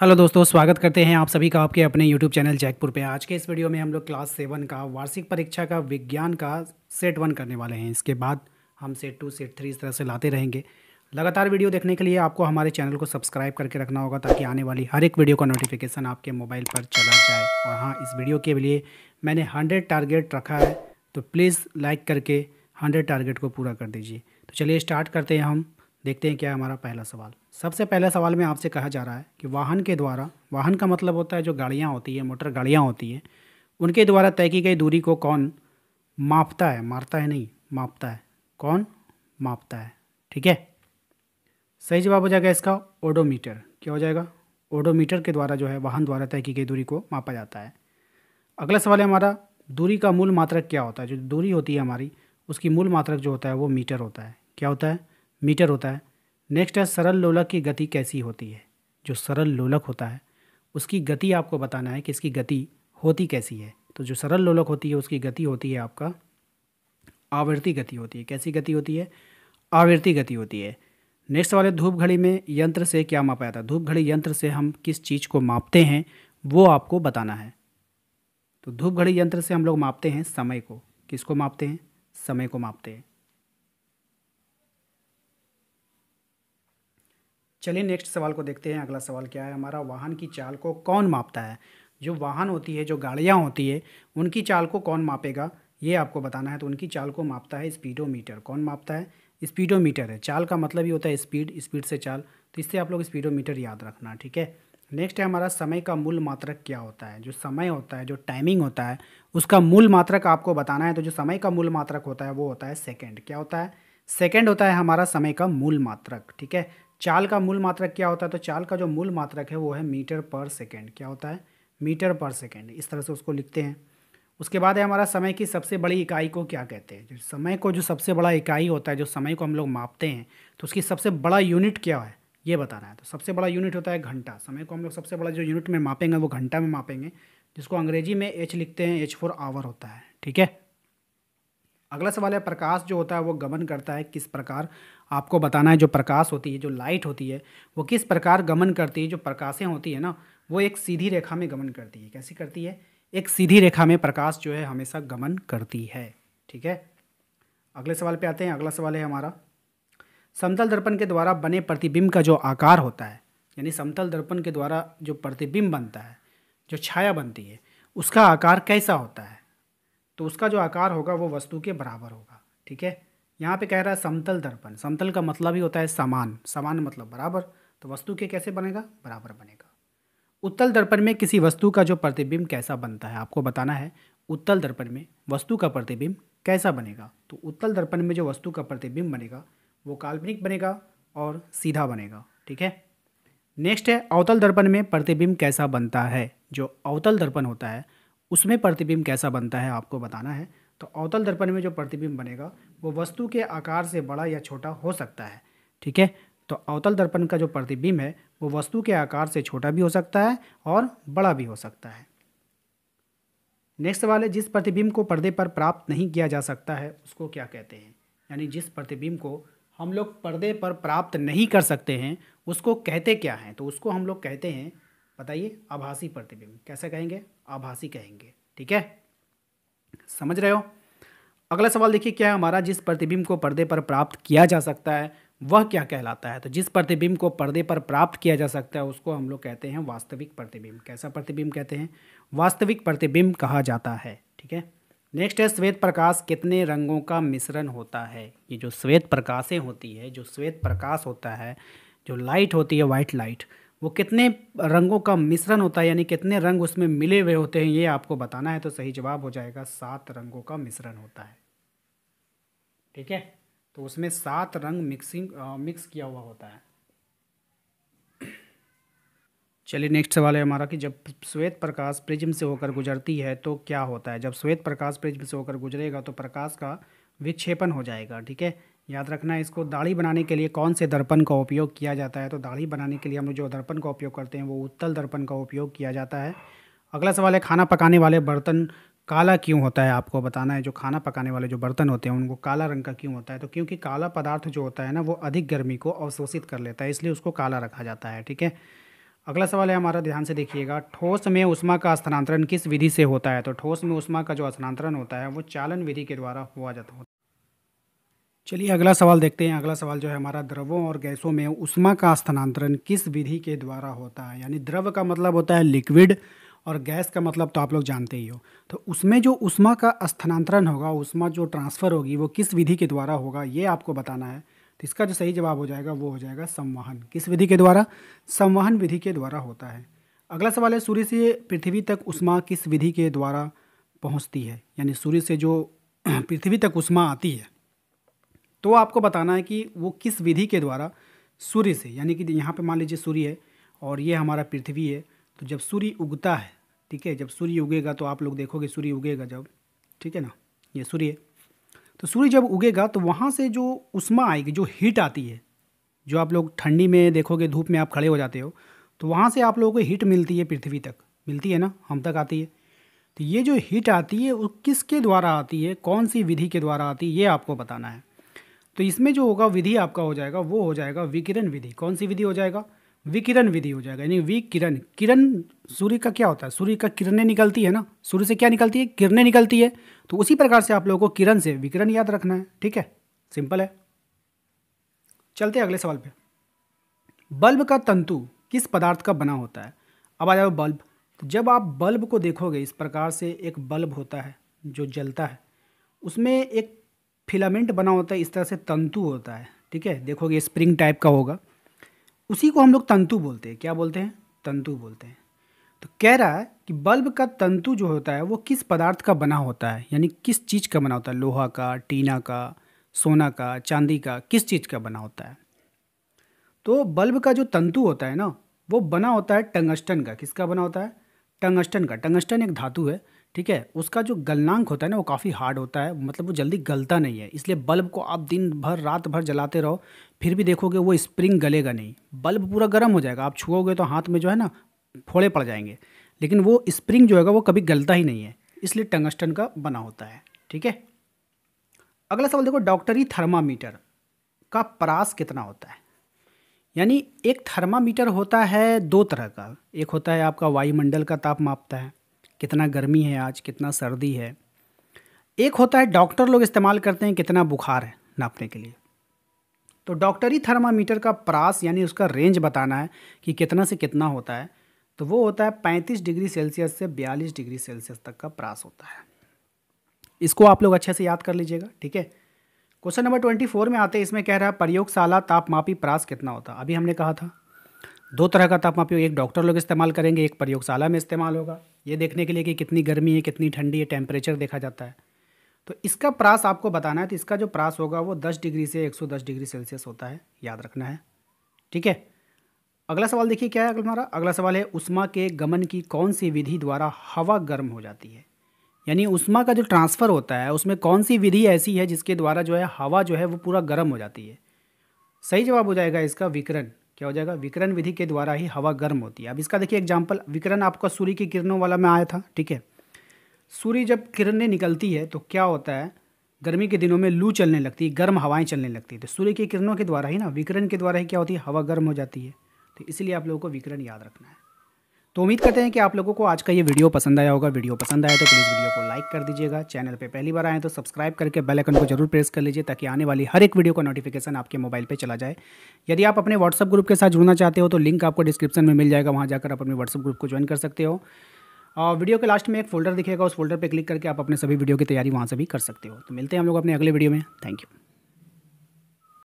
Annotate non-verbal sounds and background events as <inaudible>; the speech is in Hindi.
हेलो दोस्तों स्वागत करते हैं आप सभी का आपके अपने यूट्यूब चैनल जैकपुर पे आज के इस वीडियो में हम लोग क्लास सेवन का वार्षिक परीक्षा का विज्ञान का सेट वन करने वाले हैं इसके बाद हम सेट टू सेट थ्री इस तरह से लाते रहेंगे लगातार वीडियो देखने के लिए आपको हमारे चैनल को सब्सक्राइब करके रखना होगा ताकि आने वाली हर एक वीडियो का नोटिफिकेशन आपके मोबाइल पर चला जाए और हाँ इस वीडियो के लिए मैंने हंड्रेड टारगेट रखा है तो प्लीज़ लाइक करके हंड्रेड टारगेट को पूरा कर दीजिए तो चलिए स्टार्ट करते हैं हम देखते हैं क्या है हमारा पहला सवाल सबसे पहले सवाल में आपसे कहा जा रहा है कि वाहन के द्वारा वाहन का मतलब होता है जो गाड़ियाँ होती है मोटर गाड़ियाँ होती हैं उनके द्वारा तय की गई दूरी को कौन मापता है मारता है नहीं मापता है कौन मापता है ठीक है सही जवाब हो जाएगा इसका ओडोमीटर क्या हो जाएगा ओडोमीटर के द्वारा जो है वाहन द्वारा तय की गई दूरी को मापा जाता है अगला सवाल है हमारा दूरी का मूल मात्रक क्या होता है जो दूरी होती है हमारी उसकी मूल मात्रक जो होता है वो मीटर होता है क्या होता है मीटर होता है नेक्स्ट है सरल लोलक की गति कैसी होती है जो सरल लोलक होता है उसकी गति आपको बताना है कि इसकी गति होती कैसी है तो जो सरल लोलक होती है उसकी गति होती है आपका आवृत्ति गति होती है कैसी गति होती है आवृत्ति गति होती है नेक्स्ट वाले धूप घड़ी में यंत्र से क्या मापा जाता है धूप घड़ी यंत्र से हम किस चीज़ को मापते हैं वो आपको बताना है तो धूप घड़ी यंत्र से हम लोग मापते हैं समय को किसको मापते हैं समय को मापते हैं चलिए नेक्स्ट सवाल को देखते हैं अगला सवाल क्या है हमारा वाहन की चाल को कौन मापता है जो वाहन होती है जो गाड़ियाँ होती है उनकी चाल को कौन मापेगा ये आपको बताना है तो उनकी चाल को मापता है स्पीडोमीटर कौन मापता है स्पीडोमीटर है चाल का मतलब ही होता है स्पीड स्पीड से चाल तो इससे आप लोग स्पीडोमीटर याद रखना ठीक है नेक्स्ट है हमारा समय का मूल मात्रक क्या होता है जो समय होता है जो टाइमिंग होता है उसका मूल मात्रक आपको बताना है तो जो समय का मूल मात्रक होता है वो होता है सेकेंड क्या होता है सेकेंड होता है हमारा समय का मूल मात्रक ठीक है चाल का मूल मात्रक क्या होता है तो चाल का जो मूल मात्रक है वो है मीटर पर सेकेंड क्या होता है मीटर पर सेकेंड इस तरह से उसको लिखते हैं उसके बाद है हमारा समय की सबसे बड़ी इकाई को क्या कहते हैं जो समय को जो सबसे बड़ा इकाई होता है जो समय को हम लोग मापते हैं तो उसकी सबसे बड़ा यूनिट क्या है ये बताना है तो सबसे बड़ा यूनिट होता है घंटा समय को हम लोग सबसे बड़ा जो यूनिट में मापेंगे वो घंटा में मापेंगे जिसको अंग्रेजी में एच लिखते हैं एच फोर आवर होता है ठीक है अगला सवाल है प्रकाश जो होता है वो गमन करता है किस प्रकार आपको बताना है जो प्रकाश होती है जो लाइट होती है वो किस प्रकार गमन करती है जो प्रकाशें होती है ना वो एक सीधी रेखा में गमन करती है कैसी करती है एक सीधी रेखा में प्रकाश जो है हमेशा गमन करती है ठीक है अगले सवाल पे आते हैं अगला सवाल है हमारा समतल दर्पण के द्वारा बने प्रतिबिंब का जो आकार होता है यानी समतल दर्पण के द्वारा जो प्रतिबिंब बनता है जो छाया बनती है उसका आकार कैसा होता है तो उसका जो आकार होगा वो वस्तु के बराबर होगा ठीक है यहाँ पे कह रहा है समतल दर्पण समतल का मतलब ही होता है समान समान मतलब बराबर तो वस्तु के कैसे बनेगा बराबर बनेगा उत्तल दर्पण में किसी वस्तु का जो प्रतिबिंब कैसा बनता है आपको बताना है उत्तल दर्पण में वस्तु का प्रतिबिंब कैसा बनेगा तो उत्तल दर्पण में जो वस्तु का प्रतिबिंब बनेगा वो काल्पनिक बनेगा और सीधा बनेगा ठीक है नेक्स्ट है अवतल दर्पण में प्रतिबिंब कैसा बनता है जो अवतल दर्पण होता है उसमें प्रतिबिंब कैसा बनता है आपको बताना है तो अवतल दर्पण में जो प्रतिबिंब बनेगा वो वस्तु के आकार से बड़ा या छोटा हो सकता है ठीक है तो अवतल दर्पण का जो प्रतिबिंब है वो वस्तु के आकार से छोटा भी हो सकता है और बड़ा भी हो सकता है नेक्स्ट सवाल है जिस प्रतिबिंब को पर्दे पर प्राप्त नहीं किया जा सकता है उसको क्या कहते हैं यानी जिस प्रतिबिंब को हम लोग पर्दे पर प्राप्त नहीं कर सकते हैं उसको कहते क्या हैं तो उसको हम लोग कहते हैं बताइए आभासी प्रतिबिंब कैसे कहेंगे आभासी कहेंगे ठीक है समझ रहे हो अगला सवाल देखिए क्या है हमारा जिस प्रतिबिंब को पर्दे पर प्राप्त किया जा सकता है वह क्या कहलाता है तो जिस प्रतिबिंब को पर्दे पर प्राप्त किया जा सकता है उसको हम लोग कहते हैं वास्तविक प्रतिबिंब कैसा प्रतिबिंब कहते हैं वास्तविक प्रतिबिंब कहा जाता है ठीक है नेक्स्ट है श्वेत प्रकाश कितने रंगों का मिश्रण होता है ये जो श्वेत प्रकाशें होती है जो श्वेत प्रकाश होता है जो लाइट होती है वाइट लाइट वो कितने रंगों का मिश्रण होता है यानी कितने रंग उसमें मिले हुए होते हैं ये आपको बताना है तो सही जवाब हो जाएगा सात रंगों का मिश्रण होता है ठीक है तो उसमें सात रंग मिक्सिंग मिक्स किया हुआ होता है चलिए नेक्स्ट सवाल है हमारा कि जब श्वेत प्रकाश प्रिज्म से होकर गुजरती है तो क्या होता है जब श्वेत प्रकाश प्रिज्म से होकर गुजरेगा तो प्रकाश का विक्षेपण हो जाएगा ठीक है याद रखना है इसको दाढ़ी बनाने के लिए कौन से दर्पण का उपयोग किया जाता है तो दाढ़ी बनाने के लिए हम लोग जो दर्पण का उपयोग करते हैं वो उत्तल दर्पण का उपयोग किया जाता है अगला सवाल है खाना पकाने वाले बर्तन काला क्यों होता है आपको बताना है जो खाना पकाने वाले जो बर्तन होते हैं उनको काला रंग का क्यों होता है तो क्योंकि काला पदार्थ जो होता है ना वो अधिक गर्मी को अवशोषित कर लेता है इसलिए उसको काला रखा जाता है ठीक है अगला सवाल है हमारा ध्यान से देखिएगा ठोस में उष्मा का स्थानांतरण किस विधि से होता है तो ठोस में उष्मा का जो स्थानांतरण होता है वो चालन विधि के द्वारा हुआ जाता चलिए अगला सवाल देखते हैं अगला सवाल जो है हमारा द्रवों और गैसों में उष्मा का स्थानांतरण किस विधि के द्वारा होता है यानी द्रव का मतलब होता है लिक्विड और गैस का मतलब तो आप लोग जानते ही हो तो उसमें जो उष्मा का स्थानांतरण होगा उष्मा जो ट्रांसफ़र होगी वो किस विधि के द्वारा होगा ये आपको बताना है तो इसका जो सही जवाब हो जाएगा वो हो जाएगा संवहन किस विधि के द्वारा संवहन विधि के द्वारा होता है अगला सवाल है सूर्य से पृथ्वी तक उष्मा किस विधि के द्वारा पहुँचती है यानी सूर्य से जो <clears throat> पृथ्वी तक उष्मा आती है तो आपको बताना है कि वो किस विधि के द्वारा सूर्य से यानी कि यहाँ पे मान लीजिए सूर्य है और ये हमारा पृथ्वी है तो जब सूर्य उगता है ठीक है जब सूर्य उगेगा तो आप लोग देखोगे सूर्य उगेगा जब ठीक है ना ये सूर्य तो सूर्य जब उगेगा तो वहाँ से जो उष्मा आएगी जो हीट आती है जो आप लोग ठंडी में देखोगे धूप में आप खड़े हो जाते हो तो वहाँ से आप लोगों को हीट मिलती है पृथ्वी तक मिलती है ना हम तक आती है तो ये जो हीट आती है वो किसके द्वारा आती है कौन सी विधि के द्वारा आती है ये आपको बताना है तो इसमें जो होगा विधि आपका हो जाएगा वो हो जाएगा विकिरण विधि कौन सी विधि हो जाएगा विकिरण विधि हो जाएगा यानी विकिरण किरण सूर्य का क्या होता है सूर्य का किरणें निकलती है ना सूर्य से क्या निकलती है किरणें निकलती है तो उसी प्रकार से आप लोगों को किरण से विकिरण याद रखना है ठीक है सिंपल है चलते अगले सवाल पे बल्ब का तंतु किस पदार्थ का बना होता है अब आ जाओ बल्ब तो जब आप बल्ब को देखोगे इस प्रकार से एक बल्ब होता है जो जलता है उसमें एक फिलामेंट बना होता है इस तरह से तंतु होता है ठीक है देखोगे स्प्रिंग टाइप का होगा उसी को हम लोग तंतु बोलते हैं क्या बोलते हैं तंतु बोलते हैं तो कह रहा है कि बल्ब का तंतु जो होता है वो किस पदार्थ का बना होता है यानी किस चीज़ का बना होता है लोहा का टीना का सोना का चांदी का किस चीज़ का बना होता है तो बल्ब का जो तंतु होता है ना वो बना होता है टंगस्टन का किसका बना होता है टंगस्टन का टंगस्टन एक धातु है ठीक है उसका जो गलनांक होता है ना वो काफ़ी हार्ड होता है मतलब वो जल्दी गलता नहीं है इसलिए बल्ब को आप दिन भर रात भर जलाते रहो फिर भी देखोगे वो स्प्रिंग गलेगा नहीं बल्ब पूरा गर्म हो जाएगा आप छुओगे तो हाथ में जो है ना फोड़े पड़ जाएंगे लेकिन वो स्प्रिंग जो है वो कभी गलता ही नहीं है इसलिए टंगस्टन का बना होता है ठीक है अगला सवाल देखो डॉक्टरी थर्मामीटर का परास कितना होता है यानी एक थर्मामीटर होता है दो तरह का एक होता है आपका वायुमंडल का ताप मापता है कितना गर्मी है आज कितना सर्दी है एक होता है डॉक्टर लोग इस्तेमाल करते हैं कितना बुखार है नापने के लिए तो डॉक्टरी थर्मामीटर का प्रास यानी उसका रेंज बताना है कि कितना से कितना होता है तो वो होता है पैंतीस डिग्री सेल्सियस से बयालीस डिग्री सेल्सियस तक का प्रास होता है इसको आप लोग अच्छे से याद कर लीजिएगा ठीक है क्वेश्चन नंबर ट्वेंटी फोर में आते हैं इसमें कह रहा है प्रयोगशाला तापमापी प्रास कितना होता अभी हमने कहा था दो तरह का तापमापी एक डॉक्टर लोग इस्तेमाल करेंगे एक प्रयोगशाला में इस्तेमाल होगा ये देखने के लिए कि कितनी गर्मी है कितनी ठंडी है टेम्परेचर देखा जाता है तो इसका प्रास आपको बताना है तो इसका जो प्रास होगा वो दस डिग्री से एक सौ दस डिग्री सेल्सियस होता है याद रखना है ठीक है अगला सवाल देखिए क्या है हमारा अगला सवाल है उष्मा के गमन की कौन सी विधि द्वारा हवा गर्म हो जाती है यानी उष्मा का जो ट्रांसफ़र होता है उसमें कौन सी विधि ऐसी है जिसके द्वारा जो है हवा जो है वो पूरा गर्म हो जाती है सही जवाब हो जाएगा इसका विकरण क्या हो जाएगा विकरण विधि के द्वारा ही हवा गर्म होती है अब इसका देखिए एग्जाम्पल विकरण आपका सूर्य की किरणों वाला में आया था ठीक है सूर्य जब किरणें निकलती है तो क्या होता है गर्मी के दिनों में लू चलने लगती है गर्म हवाएं चलने लगती है तो सूर्य की किरणों के द्वारा ही ना विकरण के द्वारा ही क्या होती है हवा गर्म हो जाती है तो इसलिए आप लोगों को विकरण याद रखना है तो उम्मीद करते हैं कि आप लोगों को आज का ये वीडियो पसंद आया होगा वीडियो पसंद आया तो प्लीज़ वीडियो को लाइक कर दीजिएगा चैनल पे पहली बार आए तो सब्सक्राइब करके बेल आइकन को जरूर प्रेस कर लीजिए ताकि आने वाली हर एक वीडियो का नोटिफिकेशन आपके मोबाइल पे चला जाए यदि आप अपने व्हाट्सअप ग्रुप के साथ जुड़ना चाहते हो तो लिंक आपको डिस्क्रिप्शन में मिल जाएगा वहाँ जाकर आप अपने व्हाट्सअप ग्रुप को ज्वाइन कर सकते हो और वीडियो के लास्ट में एक फोल्डर दिखेगा उस फोल्डर पर क्लिक करके आप अपने सभी वीडियो की तैयारी वहाँ से भी कर सकते हो तो मिलते हैं हम लोग अपने अगले वीडियो में थैंक यू